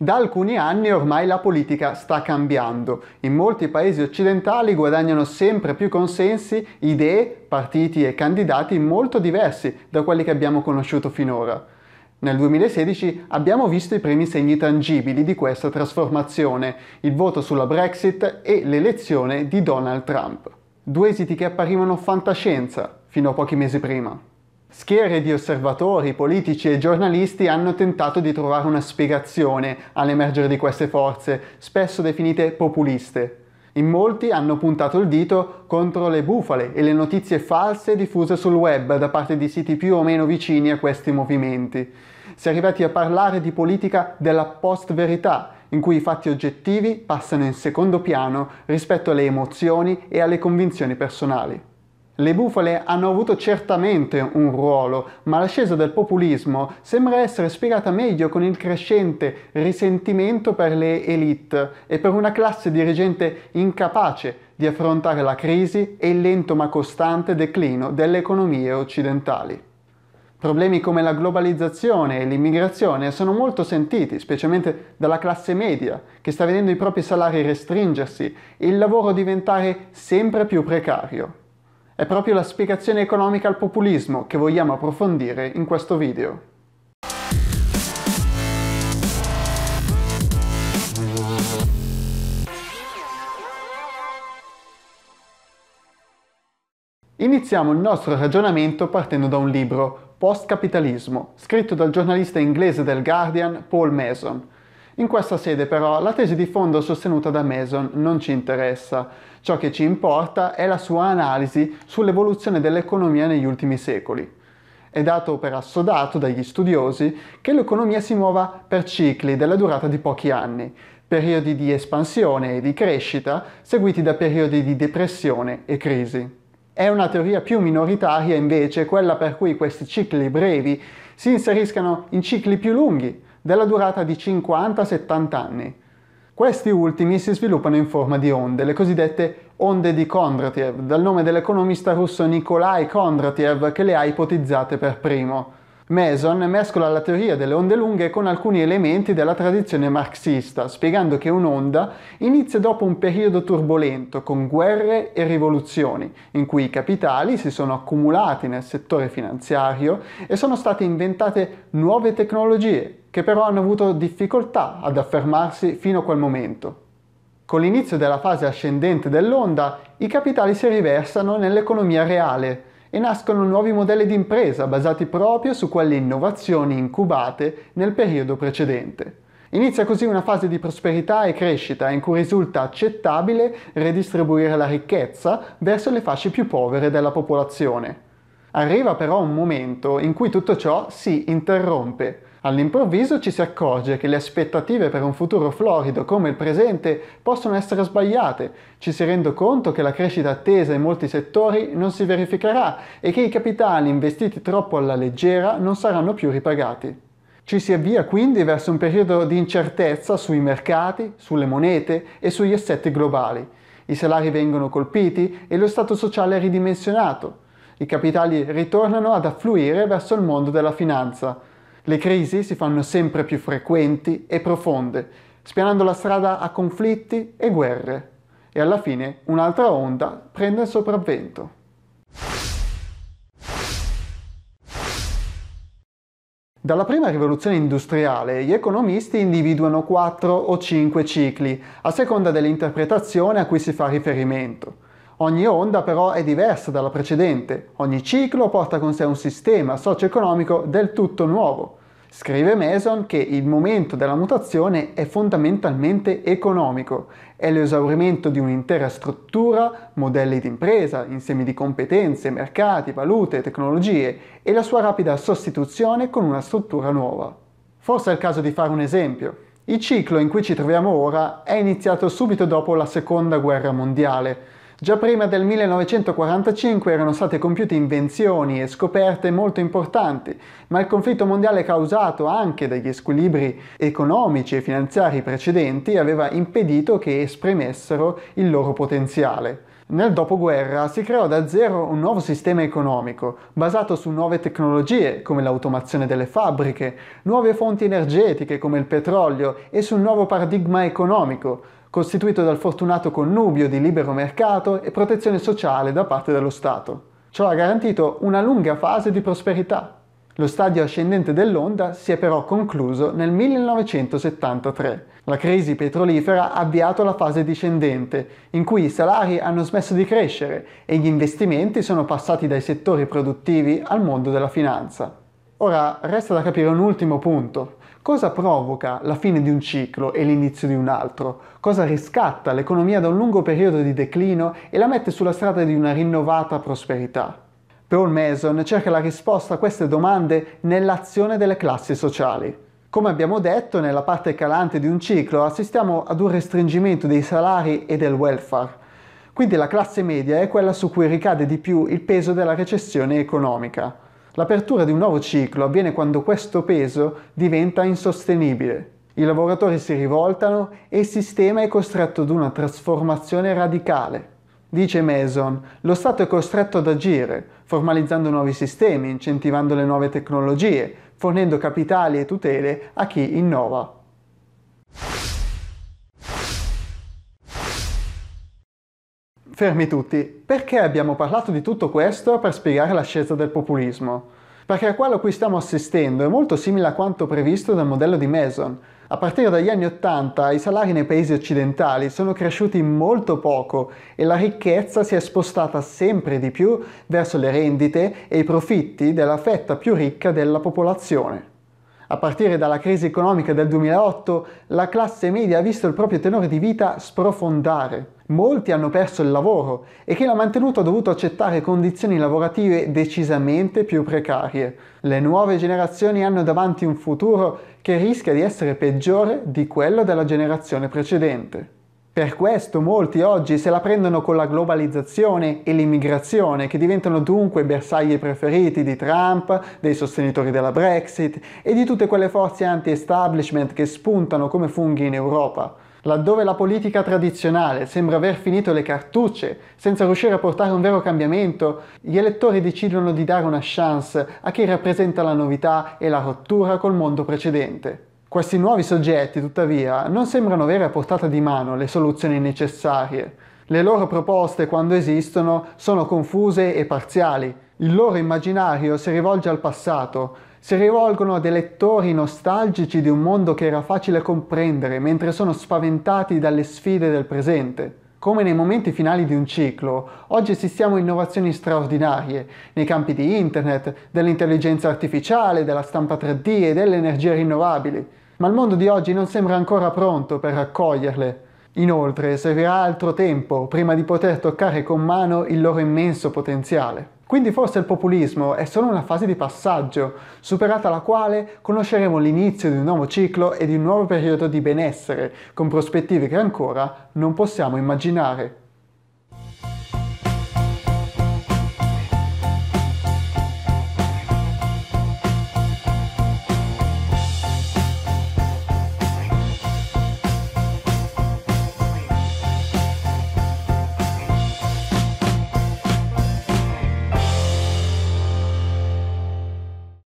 Da alcuni anni ormai la politica sta cambiando. In molti paesi occidentali guadagnano sempre più consensi idee, partiti e candidati molto diversi da quelli che abbiamo conosciuto finora. Nel 2016 abbiamo visto i primi segni tangibili di questa trasformazione, il voto sulla Brexit e l'elezione di Donald Trump. Due esiti che apparivano fantascienza fino a pochi mesi prima. Schiere di osservatori, politici e giornalisti hanno tentato di trovare una spiegazione all'emergere di queste forze, spesso definite populiste. In molti hanno puntato il dito contro le bufale e le notizie false diffuse sul web da parte di siti più o meno vicini a questi movimenti. Si è arrivati a parlare di politica della post-verità, in cui i fatti oggettivi passano in secondo piano rispetto alle emozioni e alle convinzioni personali. Le bufale hanno avuto certamente un ruolo, ma l'ascesa del populismo sembra essere spiegata meglio con il crescente risentimento per le elite e per una classe dirigente incapace di affrontare la crisi e il lento ma costante declino delle economie occidentali. Problemi come la globalizzazione e l'immigrazione sono molto sentiti, specialmente dalla classe media, che sta vedendo i propri salari restringersi e il lavoro diventare sempre più precario. È proprio la spiegazione economica al populismo che vogliamo approfondire in questo video. Iniziamo il nostro ragionamento partendo da un libro, Post-capitalismo, scritto dal giornalista inglese del Guardian Paul Mason, in questa sede però la tesi di fondo sostenuta da Mason non ci interessa, ciò che ci importa è la sua analisi sull'evoluzione dell'economia negli ultimi secoli. È dato per assodato dagli studiosi che l'economia si muova per cicli della durata di pochi anni, periodi di espansione e di crescita seguiti da periodi di depressione e crisi. È una teoria più minoritaria invece quella per cui questi cicli brevi si inseriscano in cicli più lunghi, della durata di 50-70 anni. Questi ultimi si sviluppano in forma di onde, le cosiddette onde di Kondratiev, dal nome dell'economista russo Nikolai Kondratiev che le ha ipotizzate per primo. Mason mescola la teoria delle onde lunghe con alcuni elementi della tradizione marxista, spiegando che un'onda inizia dopo un periodo turbolento con guerre e rivoluzioni, in cui i capitali si sono accumulati nel settore finanziario e sono state inventate nuove tecnologie, che però hanno avuto difficoltà ad affermarsi fino a quel momento. Con l'inizio della fase ascendente dell'onda, i capitali si riversano nell'economia reale, e nascono nuovi modelli di impresa basati proprio su quelle innovazioni incubate nel periodo precedente. Inizia così una fase di prosperità e crescita in cui risulta accettabile redistribuire la ricchezza verso le fasce più povere della popolazione. Arriva però un momento in cui tutto ciò si interrompe. All'improvviso ci si accorge che le aspettative per un futuro florido come il presente possono essere sbagliate, ci si rende conto che la crescita attesa in molti settori non si verificherà e che i capitali investiti troppo alla leggera non saranno più ripagati. Ci si avvia quindi verso un periodo di incertezza sui mercati, sulle monete e sugli assetti globali. I salari vengono colpiti e lo stato sociale è ridimensionato i capitali ritornano ad affluire verso il mondo della finanza. Le crisi si fanno sempre più frequenti e profonde, spianando la strada a conflitti e guerre. E alla fine un'altra onda prende il sopravvento. Dalla prima rivoluzione industriale gli economisti individuano 4 o 5 cicli, a seconda dell'interpretazione a cui si fa riferimento. Ogni onda però è diversa dalla precedente, ogni ciclo porta con sé un sistema socio-economico del tutto nuovo. Scrive Mason che il momento della mutazione è fondamentalmente economico, è l'esaurimento di un'intera struttura, modelli di impresa, insiemi di competenze, mercati, valute, tecnologie e la sua rapida sostituzione con una struttura nuova. Forse è il caso di fare un esempio. Il ciclo in cui ci troviamo ora è iniziato subito dopo la seconda guerra mondiale, Già prima del 1945 erano state compiute invenzioni e scoperte molto importanti, ma il conflitto mondiale causato anche dagli squilibri economici e finanziari precedenti aveva impedito che esprimessero il loro potenziale. Nel dopoguerra si creò da zero un nuovo sistema economico, basato su nuove tecnologie come l'automazione delle fabbriche, nuove fonti energetiche come il petrolio e su un nuovo paradigma economico, costituito dal fortunato connubio di libero mercato e protezione sociale da parte dello Stato. Ciò ha garantito una lunga fase di prosperità. Lo stadio ascendente dell'onda si è però concluso nel 1973. La crisi petrolifera ha avviato la fase discendente, in cui i salari hanno smesso di crescere e gli investimenti sono passati dai settori produttivi al mondo della finanza. Ora resta da capire un ultimo punto, Cosa provoca la fine di un ciclo e l'inizio di un altro? Cosa riscatta l'economia da un lungo periodo di declino e la mette sulla strada di una rinnovata prosperità? Paul Mason cerca la risposta a queste domande nell'azione delle classi sociali. Come abbiamo detto, nella parte calante di un ciclo assistiamo ad un restringimento dei salari e del welfare. Quindi la classe media è quella su cui ricade di più il peso della recessione economica. L'apertura di un nuovo ciclo avviene quando questo peso diventa insostenibile. I lavoratori si rivoltano e il sistema è costretto ad una trasformazione radicale. Dice Mason, lo Stato è costretto ad agire, formalizzando nuovi sistemi, incentivando le nuove tecnologie, fornendo capitali e tutele a chi innova. Fermi tutti, perché abbiamo parlato di tutto questo per spiegare l'ascesa del populismo? Perché quello a cui stiamo assistendo è molto simile a quanto previsto dal modello di Mason. A partire dagli anni Ottanta i salari nei paesi occidentali sono cresciuti molto poco e la ricchezza si è spostata sempre di più verso le rendite e i profitti della fetta più ricca della popolazione. A partire dalla crisi economica del 2008, la classe media ha visto il proprio tenore di vita sprofondare. Molti hanno perso il lavoro e chi l'ha mantenuto ha dovuto accettare condizioni lavorative decisamente più precarie. Le nuove generazioni hanno davanti un futuro che rischia di essere peggiore di quello della generazione precedente. Per questo molti oggi se la prendono con la globalizzazione e l'immigrazione, che diventano dunque i bersagli preferiti di Trump, dei sostenitori della Brexit e di tutte quelle forze anti-establishment che spuntano come funghi in Europa. Laddove la politica tradizionale sembra aver finito le cartucce, senza riuscire a portare un vero cambiamento, gli elettori decidono di dare una chance a chi rappresenta la novità e la rottura col mondo precedente. Questi nuovi soggetti, tuttavia, non sembrano avere a portata di mano le soluzioni necessarie. Le loro proposte, quando esistono, sono confuse e parziali. Il loro immaginario si rivolge al passato, si rivolgono ad elettori nostalgici di un mondo che era facile comprendere, mentre sono spaventati dalle sfide del presente. Come nei momenti finali di un ciclo, oggi assistiamo a innovazioni straordinarie nei campi di Internet, dell'intelligenza artificiale, della stampa 3D e delle energie rinnovabili, ma il mondo di oggi non sembra ancora pronto per raccoglierle. Inoltre servirà altro tempo prima di poter toccare con mano il loro immenso potenziale. Quindi forse il populismo è solo una fase di passaggio, superata la quale conosceremo l'inizio di un nuovo ciclo e di un nuovo periodo di benessere, con prospettive che ancora non possiamo immaginare.